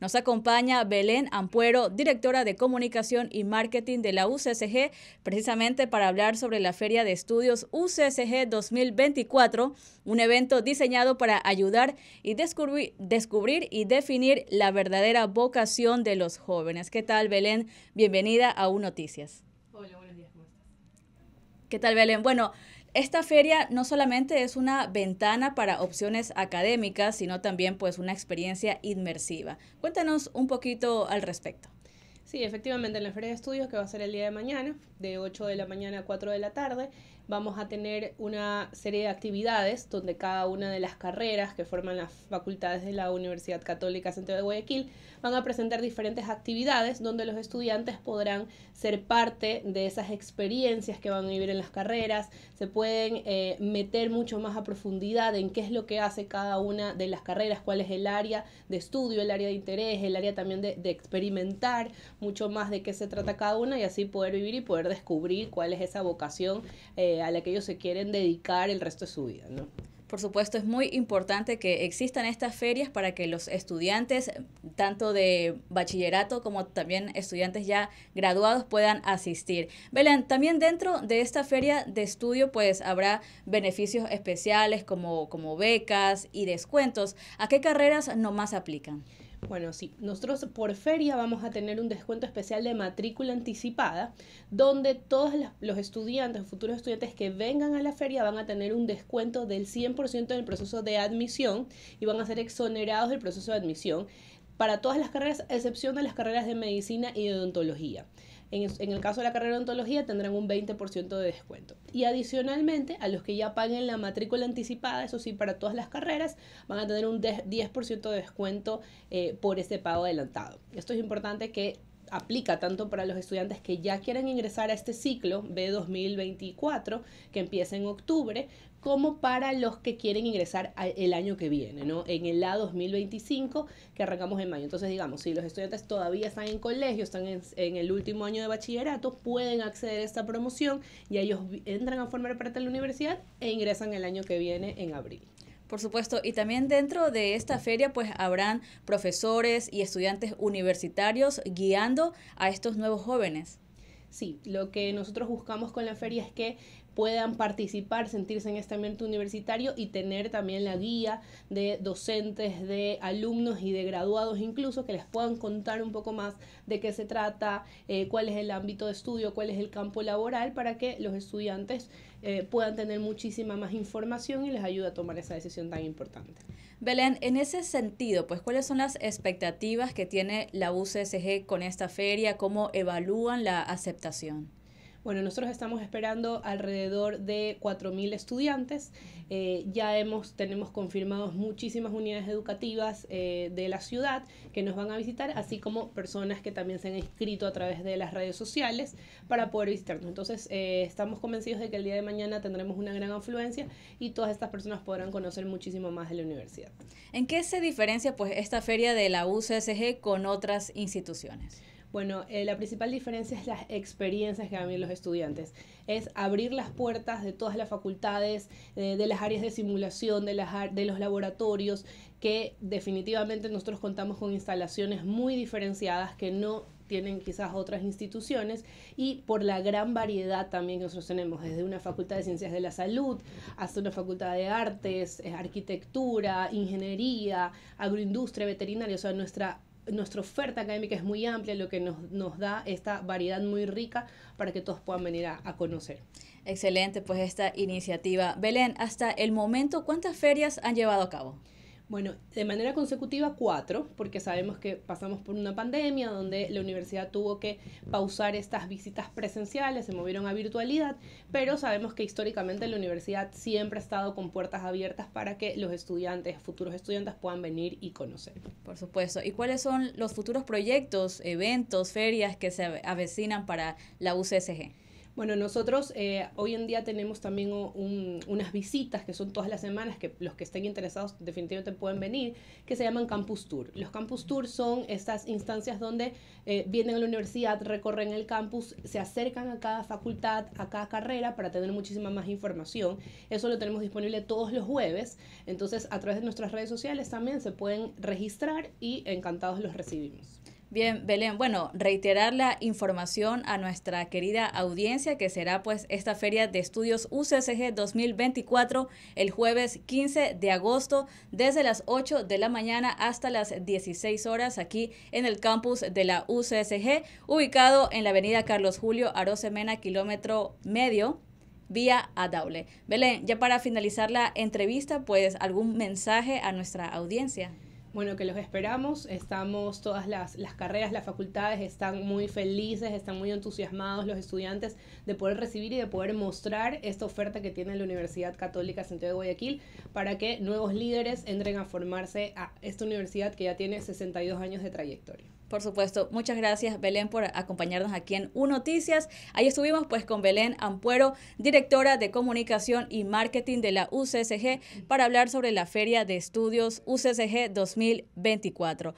Nos acompaña Belén Ampuero, directora de Comunicación y Marketing de la UCSG, precisamente para hablar sobre la Feria de Estudios UCSG 2024, un evento diseñado para ayudar y descubrir, y definir la verdadera vocación de los jóvenes. ¿Qué tal, Belén? Bienvenida a U Noticias. Hola, buenos días. ¿Qué tal, Belén? Bueno, esta feria no solamente es una ventana para opciones académicas, sino también pues una experiencia inmersiva. Cuéntanos un poquito al respecto. Sí, efectivamente, en la Feria de Estudios, que va a ser el día de mañana, de 8 de la mañana a 4 de la tarde, vamos a tener una serie de actividades donde cada una de las carreras que forman las facultades de la Universidad Católica Centro de Guayaquil van a presentar diferentes actividades donde los estudiantes podrán ser parte de esas experiencias que van a vivir en las carreras, se pueden eh, meter mucho más a profundidad en qué es lo que hace cada una de las carreras, cuál es el área de estudio, el área de interés, el área también de, experimentar mucho más de qué se trata cada una y así poder vivir y poder descubrir cuál es esa vocación. Eh, eh, a la que ellos se quieren dedicar el resto de su vida, ¿no? Por supuesto, es muy importante que existan estas ferias para que los estudiantes, tanto de bachillerato como también estudiantes ya graduados, puedan asistir. Belén, también dentro de esta feria de estudio, pues habrá beneficios especiales como, como becas y descuentos. ¿A qué carreras nomás aplican? Bueno, sí, nosotros por feria vamos a tener un descuento especial de matrícula anticipada, donde todos los estudiantes, futuros estudiantes que vengan a la feria van a tener un descuento del 100% del proceso de admisión y van a ser exonerados del proceso de admisión para todas las carreras, excepción de las carreras de medicina y de odontología en, el caso de la carrera de ontología tendrán un 20% de descuento. Y adicionalmente, a los que ya paguen la matrícula anticipada, eso sí, para todas las carreras, van a tener un 10% de descuento eh, por ese pago adelantado. Esto es importante que aplica tanto para los estudiantes que ya quieren ingresar a este ciclo B2024 que empieza en octubre como para los que quieren ingresar el año que viene, ¿no? En el A2025 que arrancamos en mayo. Entonces, digamos, si los estudiantes todavía están en colegio, están en, en, el último año de bachillerato, pueden acceder a esta promoción y ellos entran a formar parte de la universidad e ingresan el año que viene en abril. Por supuesto, y también dentro de esta feria pues habrán profesores y estudiantes universitarios guiando a estos nuevos jóvenes. Sí, lo que nosotros buscamos con la feria es que puedan participar, sentirse en este ambiente universitario y tener también la guía de docentes, de alumnos y de graduados incluso que les puedan contar un poco más de qué se trata, eh, cuál es el ámbito de estudio, cuál es el campo laboral para que los estudiantes eh, puedan tener muchísima más información y les ayude a tomar esa decisión tan importante. Belén, en ese sentido, pues, ¿cuáles son las expectativas que tiene la UCSG con esta feria? ¿Cómo evalúan la aceptación? Bueno, nosotros estamos esperando alrededor de 4.000 estudiantes. Eh, ya hemos, tenemos confirmados muchísimas unidades educativas eh, de la ciudad que nos van a visitar, así como personas que también se han inscrito a través de las redes sociales para poder visitarnos. Entonces, eh, estamos convencidos de que el día de mañana tendremos una gran afluencia y todas estas personas podrán conocer muchísimo más de la universidad. ¿En qué se diferencia pues esta feria de la UCSG con otras instituciones? Bueno, eh, la principal diferencia es las experiencias que dan los estudiantes. Es abrir las puertas de todas las facultades, eh, de, las áreas de simulación, de, las, de los laboratorios, que definitivamente nosotros contamos con instalaciones muy diferenciadas que no tienen quizás otras instituciones y por la gran variedad también que nosotros tenemos, desde una facultad de ciencias de la salud hasta una facultad de artes, eh, arquitectura, ingeniería, agroindustria, veterinaria, o sea, nuestra nuestra oferta académica es muy amplia, lo que nos, nos, da esta variedad muy rica para que todos puedan venir a, a, conocer. Excelente, pues esta iniciativa. Belén, hasta el momento, ¿cuántas ferias han llevado a cabo? Bueno, de manera consecutiva cuatro, porque sabemos que pasamos por una pandemia donde la universidad tuvo que pausar estas visitas presenciales, se movieron a virtualidad, pero sabemos que históricamente la universidad siempre ha estado con puertas abiertas para que los estudiantes, futuros estudiantes puedan venir y conocer. Por supuesto. ¿Y cuáles son los futuros proyectos, eventos, ferias que se avecinan para la UCSG? Bueno, nosotros eh, hoy en día tenemos también unas visitas que son todas las semanas, que los que estén interesados definitivamente pueden venir, que se llaman Campus Tour. Los Campus Tour son estas instancias donde eh, vienen a la universidad, recorren el campus, se acercan a cada facultad, a cada carrera para tener muchísima más información. Eso lo tenemos disponible todos los jueves. Entonces, a través de nuestras redes sociales también se pueden registrar y encantados los recibimos. Bien, Belén, bueno, reiterar la información a nuestra querida audiencia que será pues esta feria de estudios UCSG 2024 el jueves 15 de agosto desde las 8 de la mañana hasta las 16 horas aquí en el campus de la UCSG ubicado en la avenida Carlos Julio Arosemena, kilómetro medio vía Adable. Belén, ya para finalizar la entrevista, pues algún mensaje a nuestra audiencia. Bueno, que los esperamos. Estamos, todas las, las, carreras, las facultades están muy felices, están muy entusiasmados los estudiantes de poder recibir y de poder mostrar esta oferta que tiene la Universidad Católica Santiago de Guayaquil para que nuevos líderes entren a formarse a esta universidad que ya tiene 62 años de trayectoria. Por supuesto, muchas gracias Belén por acompañarnos aquí en U Noticias. Ahí estuvimos pues con Belén Ampuero, directora de comunicación y marketing de la UCSG, para hablar sobre la Feria de Estudios UCSG 2024.